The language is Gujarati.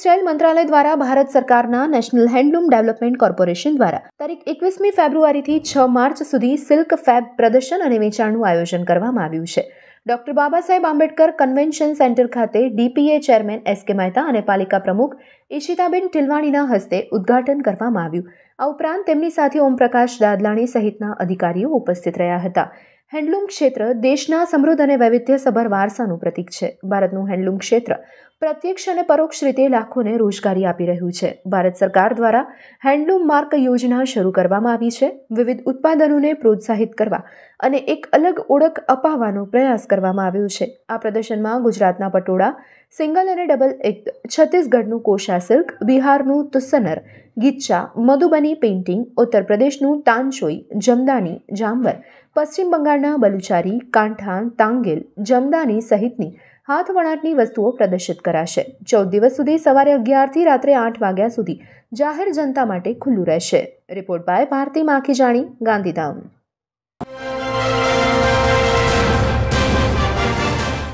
ટેક્સટાઇલ મંત્રાલય દ્વારા ભારત સરકારના નેશનલ હેન્ડલૂમ ડેવલપમેન્ટ કોર્પોરેશન દ્વારા તારીખ એકવીસમી ફેબ્રુઆરીથી છ માર્ચ સુધી સિલ્ક ફેબ પ્રદર્શન અને વેચાણનું આયોજન કરવામાં આવ્યું છે doctor Baba Saheb Ambedkar convention centre ખાતે DPA chairman S K Mehta અને પાલિકા પ્રમુખ ઈશિતાબેન ટિલવાણીના હસ્તે ઉદ્ઘાટન કરવામાં આવ્યું આ ઉપરાંત તેમની સાથે ઓમપ્રકાશ દાદલાણી સહિતના અધિકારીઓ ઉપસ્થિત રહ્યા હતા હેન્ડલૂમ ક્ષેત્ર દેશના સમૃદ્ધ અને વૈવિધ્યસભર વારસાનું પ્રતીક છે ભારતનું હેન્ડલૂમ ક્ષેત્ર પ્રત્યક્ષ અને પરોક્ષ રીતે લાખોને રોજગારી આપી રહ્યું છે ભારત સરકાર દ્વારા હેન્ડલૂમ માર્ક યોજના શરૂ કરવામાં આવી છે વિવિધ ઉત્પાદનોને પ્રોત્સાહિત કરવા અને એક અલગ ઓળખ અપાવવાનો પ્રયાસ કરવામાં આવ્યો છે આ પ્રદર્શનમાં ગુજરાતના પટોળા સિંગલ અને ડબલ એક છત્તીસગઢનું કોશા સિલ્ક બિહારનું તુસનર ગીચ્ચા મધુબની પેઇન્ટિંગ ઉત્તર પ્રદેશનું તાનચોઈ જમદાની જામવર પશ્ચિમ બંગાળના બલુચારી કાંઠા તાંગેલ જમદાની સહિતની હાથ વણાટની વસ્તુઓ પ્રદર્શિત કરાશે ચૌદ દિવસ સુધી સવારે અગિયારથી રાત્રે આઠ વાગ્યા સુધી જાહેર જનતા માટે ખુલ્લું રહેશે રિપોર્ટ બાય ભારતી માખીજાણી ગાંધીધામ